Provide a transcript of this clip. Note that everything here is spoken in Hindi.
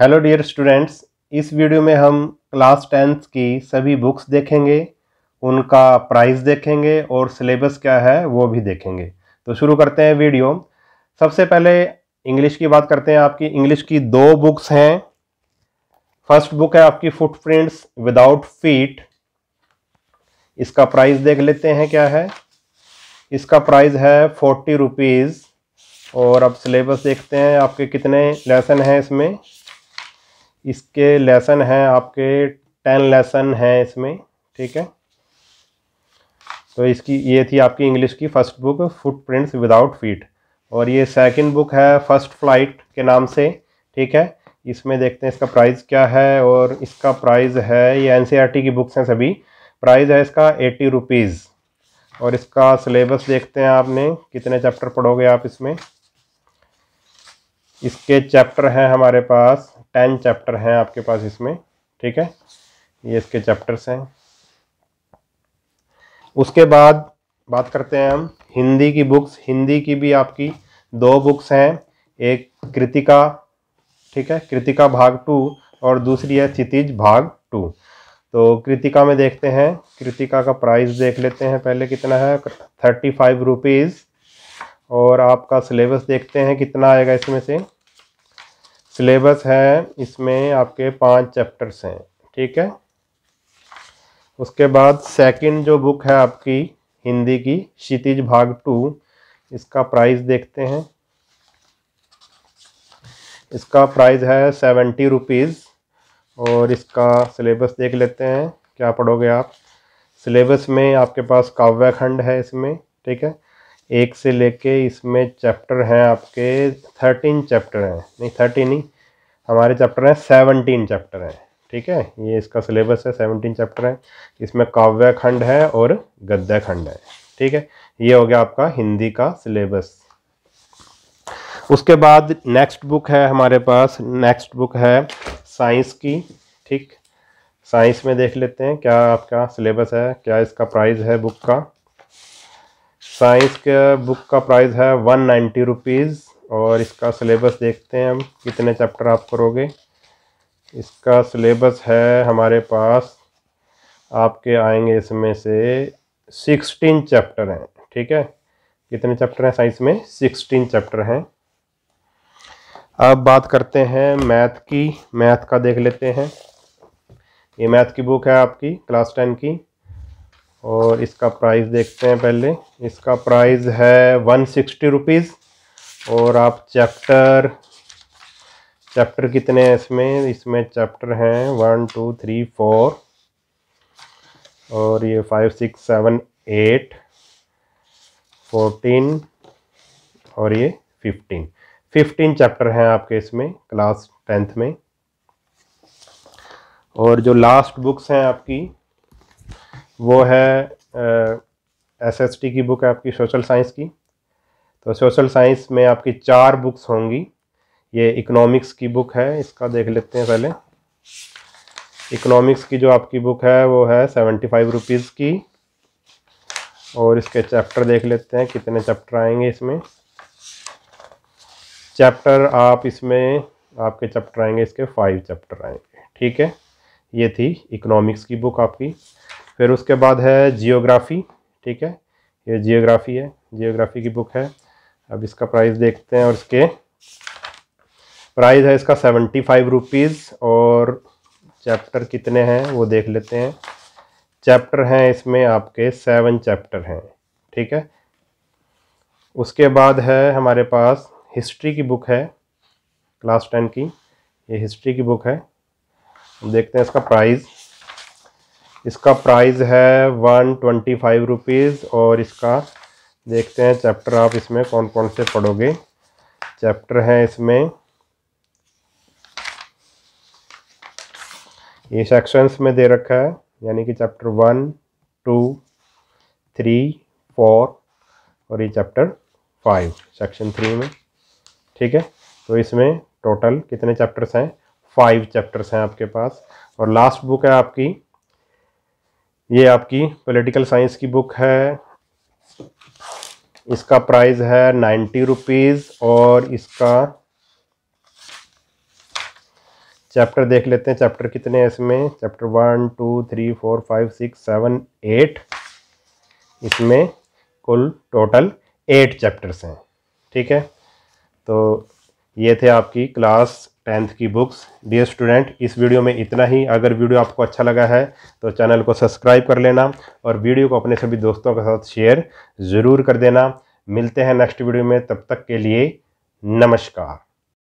हेलो डियर स्टूडेंट्स इस वीडियो में हम क्लास टेंथ की सभी बुक्स देखेंगे उनका प्राइस देखेंगे और सिलेबस क्या है वो भी देखेंगे तो शुरू करते हैं वीडियो सबसे पहले इंग्लिश की बात करते हैं आपकी इंग्लिश की दो बुक्स हैं फर्स्ट बुक है आपकी फुटप्रिंट्स विदाउट फीट इसका प्राइस देख लेते हैं क्या है इसका प्राइस है फोर्टी रुपीज़ और अब सिलेबस देखते हैं आपके कितने लेसन हैं इसमें इसके लेसन हैं आपके टेन लेसन हैं इसमें ठीक है तो इसकी ये थी आपकी इंग्लिश की first book footprints without feet और ये सेकंड बुक है फर्स्ट फ्लाइट के नाम से ठीक है इसमें देखते हैं इसका प्राइस क्या है और इसका प्राइस है ये एन e की बुक्स हैं सभी प्राइस है इसका एटी रुपीज़ और इसका सिलेबस देखते हैं आपने कितने चैप्टर पढ़ोगे आप इसमें इसके चैप्टर हैं हमारे पास टेन चैप्टर हैं आपके पास इसमें ठीक है ये इसके चैप्टर्स हैं उसके बाद बात करते हैं हम हिंदी की बुक्स हिंदी की भी आपकी दो बुक्स हैं एक कृतिका ठीक है कृतिका भाग टू और दूसरी है क्षितिज भाग टू तो कृतिका में देखते हैं कृतिका का प्राइस देख लेते हैं पहले कितना है थर्टी फाइव रुपीज़ और आपका सिलेबस देखते हैं कितना आएगा इसमें से सिलेबस है इसमें आपके पांच चैप्टर्स हैं ठीक है उसके बाद सेकंड जो बुक है आपकी हिंदी की क्षितिज भाग टू इसका प्राइस देखते हैं इसका प्राइस है सेवेंटी रुपीज़ और इसका सिलेबस देख लेते हैं क्या पढ़ोगे आप सिलेबस में आपके पास काव्याखंड है इसमें ठीक है एक से लेके इसमें चैप्टर हैं आपके थर्टीन चैप्टर हैं नहीं थर्टीन नहीं हमारे चैप्टर हैं सेवनटीन चैप्टर हैं ठीक है ये इसका सिलेबस है सेवनटीन चैप्टर हैं इसमें काव्य खंड है और गद्य खंड है ठीक है ये हो गया आपका हिंदी का सिलेबस उसके बाद नेक्स्ट बुक है हमारे पास नेक्स्ट बुक है साइंस की ठीक साइंस में देख लेते हैं क्या आपका सिलेबस है क्या इसका प्राइस है बुक का साइंस का बुक का प्राइस है वन नाइन्टी रुपीज़ और इसका सिलेबस देखते हैं हम कितने चैप्टर आप करोगे इसका सिलेबस है हमारे पास आपके आएंगे इसमें से सिक्सटीन चैप्टर हैं ठीक है कितने चैप्टर हैं साइंस में सिक्सटीन चैप्टर हैं अब बात करते हैं मैथ की मैथ का देख लेते हैं ये मैथ की बुक है आपकी क्लास टेन की और इसका प्राइस देखते हैं पहले इसका प्राइस है वन सिक्सटी रुपीज़ और आप चैप्टर चैप्टर कितने हैं इसमें इसमें चैप्टर हैं वन टू थ्री फोर और ये five six seven eight fourteen और ये फिफ्टीन फिफ्टीन चैप्टर हैं आपके इसमें क्लास टेंथ में और जो लास्ट बुक्स हैं आपकी वो है एसएसटी की बुक आपकी सोशल साइंस की तो सोशल साइंस में आपकी चार बुक्स होंगी ये इकोनॉमिक्स की बुक है इसका देख लेते हैं पहले इकोनॉमिक्स की जो आपकी बुक है वो है सेवेंटी फाइव रुपीज़ की और इसके चैप्टर देख लेते हैं कितने चैप्टर आएंगे इसमें चैप्टर आप इसमें आपके चैप्टर आएंगे इसके फाइव चैप्टर आएंगे ठीक है ये थी इकोनॉमिक्स की बुक आपकी फिर उसके बाद है जियोग्राफी ठीक है ये जियोग्राफी है जियोग्राफी की बुक है अब इसका प्राइस देखते हैं और इसके प्राइस है इसका सेवेंटी फाइव रुपीज़ और चैप्टर कितने हैं वो देख लेते हैं चैप्टर हैं इसमें आपके सेवन चैप्टर हैं ठीक है उसके बाद है हमारे पास हिस्ट्री की बुक है क्लास टेन की ये हिस्ट्री की बुक है देखते हैं इसका प्राइस इसका प्राइस है वन ट्वेंटी फाइव रुपीज़ और इसका देखते हैं चैप्टर आप इसमें कौन कौन से पढ़ोगे चैप्टर हैं इसमें ये सेक्शंस में दे रखा है यानी कि chapter one two three four और ये चैप्टर फाइव सेक्शन थ्री में ठीक है तो इसमें टोटल कितने चैप्टर्स हैं फाइव चैप्टर्स हैं आपके पास और लास्ट बुक है आपकी ये आपकी पॉलिटिकल साइंस की बुक है इसका प्राइस है नाइन्टी रुपीज़ और इसका चैप्टर देख लेते हैं चैप्टर कितने हैं इसमें chapter one two three four five six seven eight इसमें कुल टोटल एट चैप्टर्स हैं ठीक है तो ये थे आपकी क्लास टेंथ की बुक्स डियर स्टूडेंट इस वीडियो में इतना ही अगर वीडियो आपको अच्छा लगा है तो चैनल को सब्सक्राइब कर लेना और वीडियो को अपने सभी दोस्तों के साथ शेयर ज़रूर कर देना मिलते हैं नेक्स्ट वीडियो में तब तक के लिए नमस्कार